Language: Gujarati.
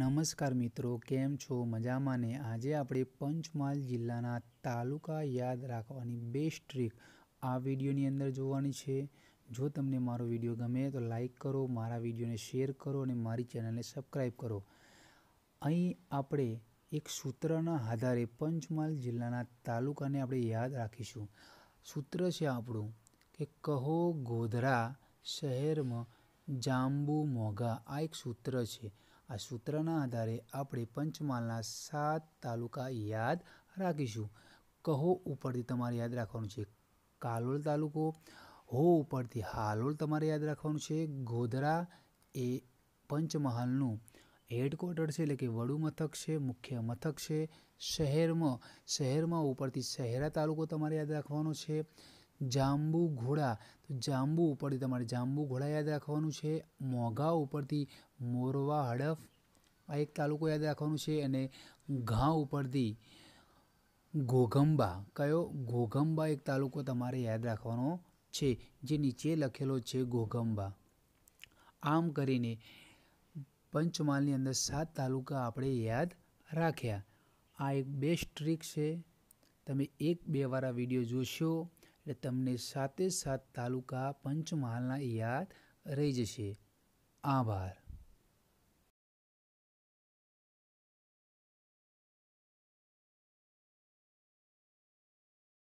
નમસ્કાર મિત્રો કેમ છો મજામાં ને આજે આપણે પંચમહાલ જિલ્લાના તાલુકા યાદ રાખવાની બેસ્ટ ટ્રીક આ વિડીયોની અંદર જોવાની છે જો તમને મારો વિડીયો ગમે તો લાઇક કરો મારા વિડીયોને શેર કરો અને મારી ચેનલને સબસ્ક્રાઈબ કરો અહીં આપણે એક સૂત્રના આધારે પંચમહાલ જિલ્લાના તાલુકાને આપણે યાદ રાખીશું સૂત્ર છે આપણું કે કહો ગોધરા શહેરમાં જાંબુ મોઘા આ એક સૂત્ર છે આ સૂત્રના આધારે આપણે પંચમહાલના સાત તાલુકા યાદ રાખીશું કહો ઉપરથી તમારે યાદ રાખવાનું છે કાલોલ તાલુકો હો ઉપરથી હાલોલ તમારે યાદ રાખવાનું છે ગોધરા એ પંચમહાલનું હેડક્વાર્ટર છે એટલે કે વડુ મથક છે મુખ્ય મથક છે શહેરમાં શહેરમાં ઉપરથી શહેરા તાલુકો તમારે યાદ રાખવાનો છે જાંબુ ઘોડા તો જાંબુ ઉપરથી તમારે જાંબુ ઘોડા યાદ રાખવાનું છે મોઘા ઉપરથી મોરવા હડફ આ એક તાલુકો યાદ રાખવાનું છે અને ઘા ઉપરથી ઘોઘંબા કયો ઘોઘંબા એક તાલુકો તમારે યાદ રાખવાનો છે જે નીચે લખેલો છે ગોગંબા આમ કરીને પંચમહાલની અંદર સાત તાલુકા આપણે યાદ રાખ્યા આ એક બેસ્ટ ટ્રીક છે તમે એક બે વાળા વિડીયો જોશો એટલે તમને સાતે સાત તાલુકા પંચમહાલના યાદ રહી જશે આભાર